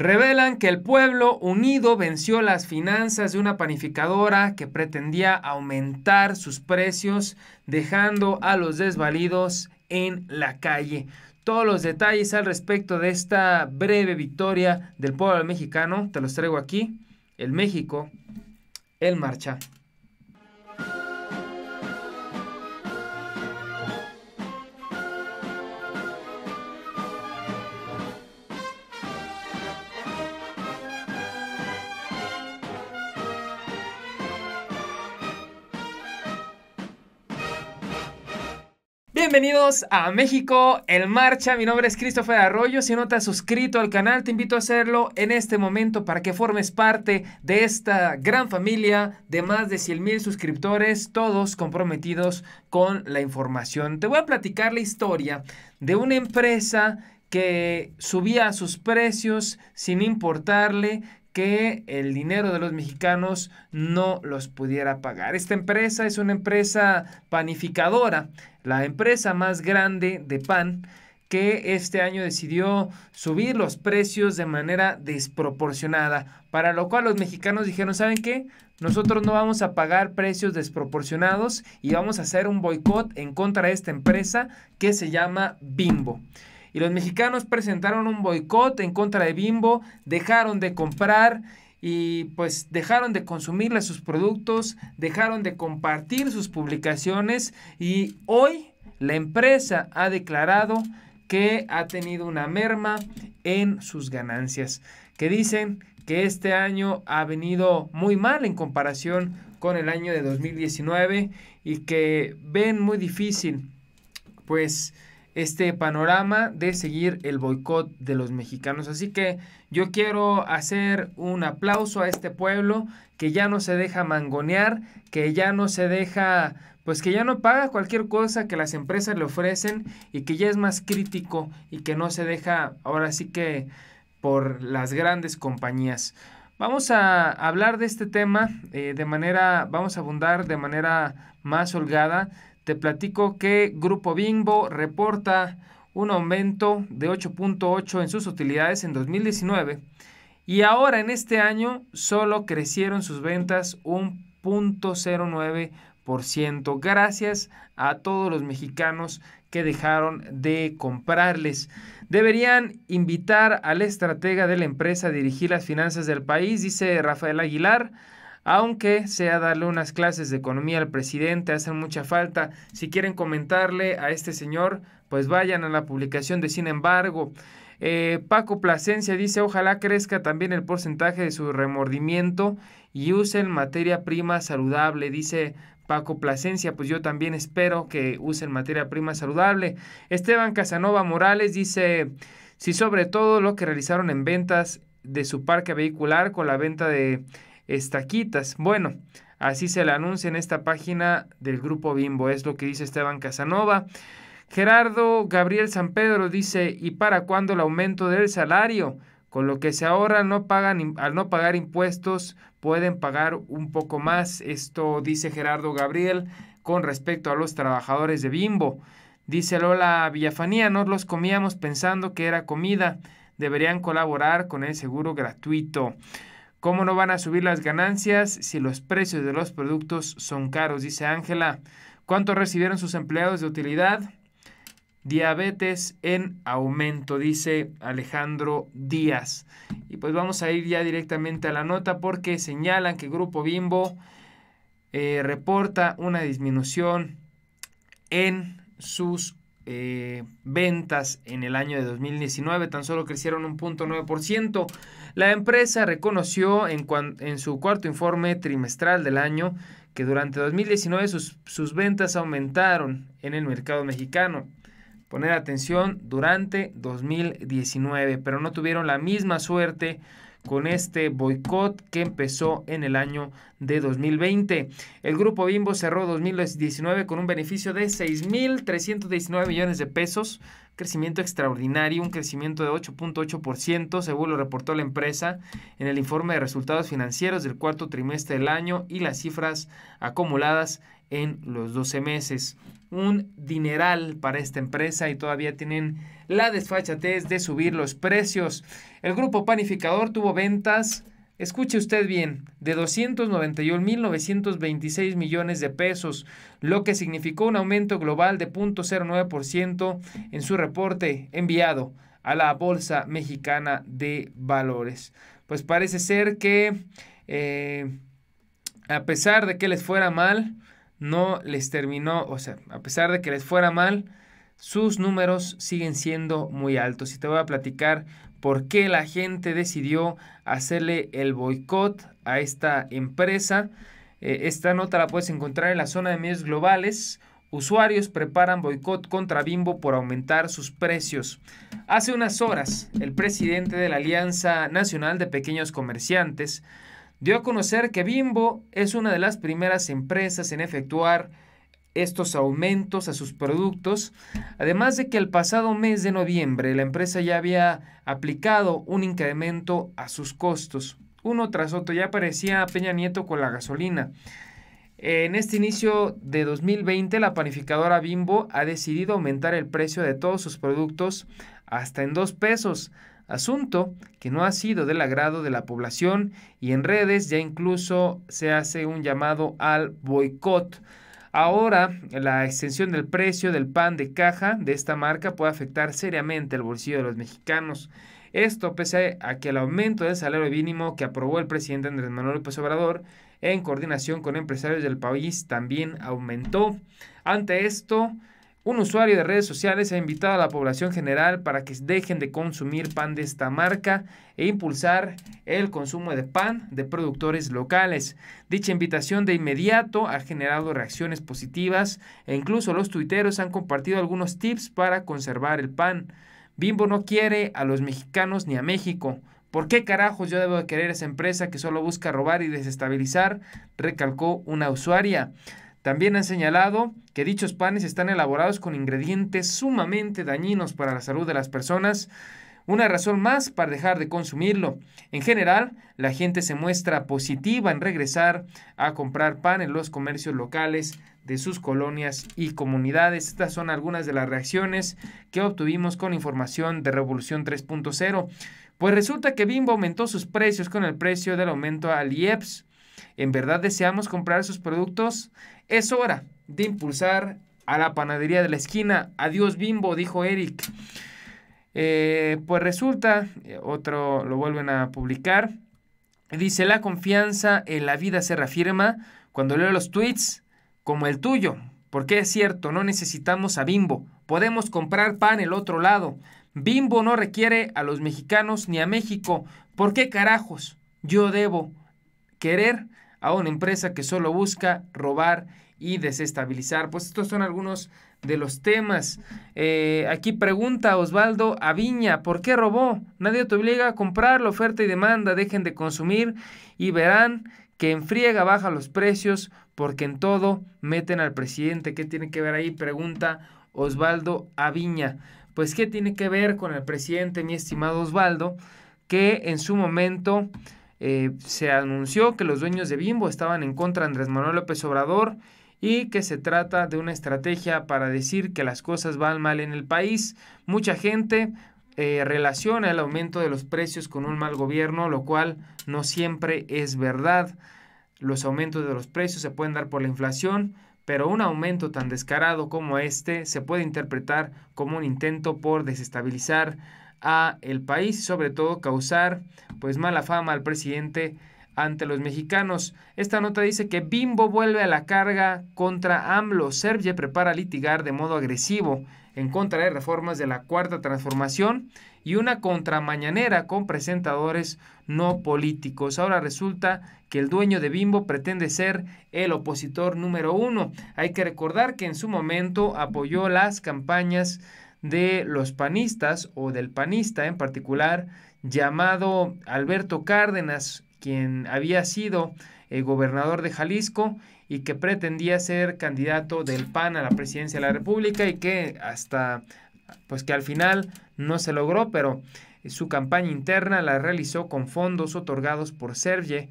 revelan que el pueblo unido venció las finanzas de una panificadora que pretendía aumentar sus precios dejando a los desvalidos en la calle. Todos los detalles al respecto de esta breve victoria del pueblo mexicano te los traigo aquí. El México, el marcha. Bienvenidos a México en Marcha. Mi nombre es Cristóbal Arroyo. Si no te has suscrito al canal, te invito a hacerlo en este momento para que formes parte de esta gran familia de más de 100 mil suscriptores, todos comprometidos con la información. Te voy a platicar la historia de una empresa que subía sus precios sin importarle que el dinero de los mexicanos no los pudiera pagar. Esta empresa es una empresa panificadora, la empresa más grande de pan que este año decidió subir los precios de manera desproporcionada, para lo cual los mexicanos dijeron, ¿saben qué? Nosotros no vamos a pagar precios desproporcionados y vamos a hacer un boicot en contra de esta empresa que se llama Bimbo y los mexicanos presentaron un boicot en contra de Bimbo, dejaron de comprar y pues dejaron de consumirle sus productos, dejaron de compartir sus publicaciones y hoy la empresa ha declarado que ha tenido una merma en sus ganancias, que dicen que este año ha venido muy mal en comparación con el año de 2019 y que ven muy difícil pues este panorama de seguir el boicot de los mexicanos. Así que yo quiero hacer un aplauso a este pueblo que ya no se deja mangonear, que ya no se deja, pues que ya no paga cualquier cosa que las empresas le ofrecen y que ya es más crítico y que no se deja ahora sí que por las grandes compañías. Vamos a hablar de este tema eh, de manera, vamos a abundar de manera más holgada te platico que Grupo Bimbo reporta un aumento de 8.8 en sus utilidades en 2019 y ahora en este año solo crecieron sus ventas un 0.09% gracias a todos los mexicanos que dejaron de comprarles. Deberían invitar al estratega de la empresa a dirigir las finanzas del país, dice Rafael Aguilar aunque sea darle unas clases de economía al presidente, hacen mucha falta. Si quieren comentarle a este señor, pues vayan a la publicación de Sin embargo. Eh, Paco Plasencia dice, ojalá crezca también el porcentaje de su remordimiento y usen materia prima saludable, dice Paco Plasencia, pues yo también espero que usen materia prima saludable. Esteban Casanova Morales dice, si sobre todo lo que realizaron en ventas de su parque vehicular con la venta de estaquitas. Bueno, así se le anuncia en esta página del Grupo Bimbo, es lo que dice Esteban Casanova. Gerardo Gabriel San Pedro dice, ¿y para cuándo el aumento del salario? Con lo que se ahorra no pagan, al no pagar impuestos pueden pagar un poco más. Esto dice Gerardo Gabriel con respecto a los trabajadores de Bimbo. Dice Lola Villafanía, no los comíamos pensando que era comida. Deberían colaborar con el seguro gratuito. ¿Cómo no van a subir las ganancias si los precios de los productos son caros? Dice Ángela. ¿Cuánto recibieron sus empleados de utilidad? Diabetes en aumento, dice Alejandro Díaz. Y pues vamos a ir ya directamente a la nota porque señalan que Grupo Bimbo eh, reporta una disminución en sus eh, ventas en el año de 2019 tan solo crecieron un punto ciento La empresa reconoció en, en, su cuarto informe trimestral del año que durante 2019 sus ventas aumentaron en el mercado mexicano. Poner atención durante 2019, pero no tuvieron la misma suerte con este boicot que empezó en el año de 2020. El grupo Bimbo cerró 2019 con un beneficio de 6.319 millones de pesos, crecimiento extraordinario, un crecimiento de 8.8%, según lo reportó la empresa en el informe de resultados financieros del cuarto trimestre del año y las cifras acumuladas en los 12 meses. Un dineral para esta empresa y todavía tienen la desfachatez de subir los precios. El grupo panificador tuvo ventas, escuche usted bien, de 291.926 millones de pesos, lo que significó un aumento global de 0.09% en su reporte enviado a la Bolsa Mexicana de Valores. Pues parece ser que, eh, a pesar de que les fuera mal, no les terminó, o sea, a pesar de que les fuera mal, sus números siguen siendo muy altos. Y te voy a platicar por qué la gente decidió hacerle el boicot a esta empresa. Eh, esta nota la puedes encontrar en la zona de medios globales. Usuarios preparan boicot contra Bimbo por aumentar sus precios. Hace unas horas, el presidente de la Alianza Nacional de Pequeños Comerciantes, dio a conocer que Bimbo es una de las primeras empresas en efectuar estos aumentos a sus productos, además de que el pasado mes de noviembre la empresa ya había aplicado un incremento a sus costos. Uno tras otro ya aparecía Peña Nieto con la gasolina. En este inicio de 2020, la panificadora Bimbo ha decidido aumentar el precio de todos sus productos hasta en dos pesos, asunto que no ha sido del agrado de la población y en redes ya incluso se hace un llamado al boicot. Ahora, la extensión del precio del pan de caja de esta marca puede afectar seriamente el bolsillo de los mexicanos. Esto pese a que el aumento del salario mínimo que aprobó el presidente Andrés Manuel López Obrador en coordinación con empresarios del país también aumentó. Ante esto, un usuario de redes sociales ha invitado a la población general para que dejen de consumir pan de esta marca e impulsar el consumo de pan de productores locales. Dicha invitación de inmediato ha generado reacciones positivas e incluso los tuiteros han compartido algunos tips para conservar el pan. Bimbo no quiere a los mexicanos ni a México. ¿Por qué carajos yo debo querer esa empresa que solo busca robar y desestabilizar? recalcó una usuaria. También han señalado que dichos panes están elaborados con ingredientes sumamente dañinos para la salud de las personas una razón más para dejar de consumirlo. En general, la gente se muestra positiva en regresar a comprar pan en los comercios locales de sus colonias y comunidades. Estas son algunas de las reacciones que obtuvimos con información de Revolución 3.0. Pues resulta que Bimbo aumentó sus precios con el precio del aumento al IEPS. ¿En verdad deseamos comprar sus productos? Es hora de impulsar a la panadería de la esquina. Adiós Bimbo, dijo Eric. Eh, pues resulta, eh, otro lo vuelven a publicar, dice, la confianza en la vida se reafirma cuando leo los tweets como el tuyo, porque es cierto, no necesitamos a Bimbo, podemos comprar pan el otro lado. Bimbo no requiere a los mexicanos ni a México. ¿Por qué carajos yo debo querer a una empresa que solo busca robar y desestabilizar. Pues estos son algunos de los temas. Eh, aquí pregunta Osvaldo Aviña, ¿por qué robó? Nadie te obliga a comprar la oferta y demanda, dejen de consumir y verán que en friega baja los precios porque en todo meten al presidente. ¿Qué tiene que ver ahí? Pregunta Osvaldo Aviña. Pues qué tiene que ver con el presidente, mi estimado Osvaldo, que en su momento... Eh, se anunció que los dueños de Bimbo estaban en contra de Andrés Manuel López Obrador y que se trata de una estrategia para decir que las cosas van mal en el país. Mucha gente eh, relaciona el aumento de los precios con un mal gobierno, lo cual no siempre es verdad. Los aumentos de los precios se pueden dar por la inflación, pero un aumento tan descarado como este se puede interpretar como un intento por desestabilizar a el país, sobre todo causar pues mala fama al presidente ante los mexicanos. Esta nota dice que Bimbo vuelve a la carga contra AMLO. Serge prepara litigar de modo agresivo en contra de reformas de la Cuarta Transformación y una contramañanera con presentadores no políticos. Ahora resulta que el dueño de Bimbo pretende ser el opositor número uno. Hay que recordar que en su momento apoyó las campañas de los panistas o del panista en particular llamado Alberto Cárdenas quien había sido el eh, gobernador de Jalisco y que pretendía ser candidato del PAN a la presidencia de la República y que hasta, pues que al final no se logró, pero eh, su campaña interna la realizó con fondos otorgados por Serge,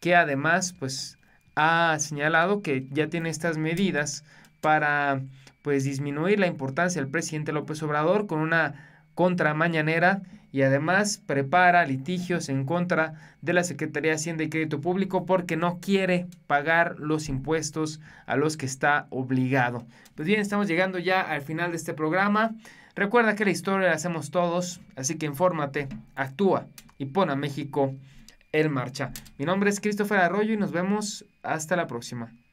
que además, pues, ha señalado que ya tiene estas medidas para, pues, disminuir la importancia del presidente López Obrador con una contra contramañanera y además prepara litigios en contra de la Secretaría de Hacienda y Crédito Público porque no quiere pagar los impuestos a los que está obligado. Pues bien, estamos llegando ya al final de este programa. Recuerda que la historia la hacemos todos, así que infórmate, actúa y pon a México en marcha. Mi nombre es Christopher Arroyo y nos vemos hasta la próxima.